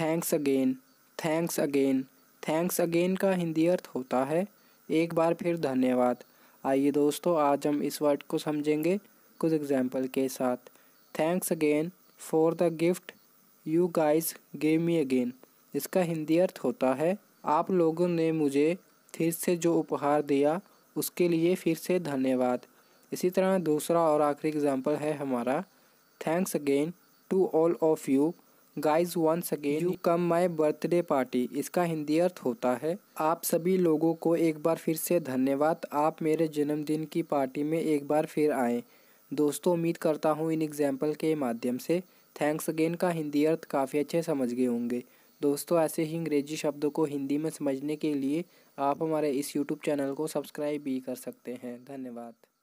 thanks again thanks again thanks again का हिंदी अर्थ होता है एक बार फिर धन्यवाद आइए दोस्तों आज हम इस वर्ड को समझेंगे कुछ एग्जाम्पल के साथ thanks again for the gift you guys gave me again इसका हिंदी अर्थ होता है आप लोगों ने मुझे फिर से जो उपहार दिया उसके लिए फिर से धन्यवाद इसी तरह दूसरा और आखिरी एग्जाम्पल है हमारा thanks again to all of you guys once again you come my birthday party इसका हिंदी अर्थ होता है आप सभी लोगों को एक बार फिर से धन्यवाद आप मेरे जन्मदिन की पार्टी में एक बार फिर आएँ दोस्तों उम्मीद करता हूँ इन एग्जाम्पल के माध्यम से थैंक्स अगेन का हिंदी अर्थ काफ़ी अच्छे समझ गए होंगे दोस्तों ऐसे ही अंग्रेजी शब्दों को हिंदी में समझने के लिए आप हमारे इस यूट्यूब चैनल को सब्सक्राइब भी कर सकते हैं धन्यवाद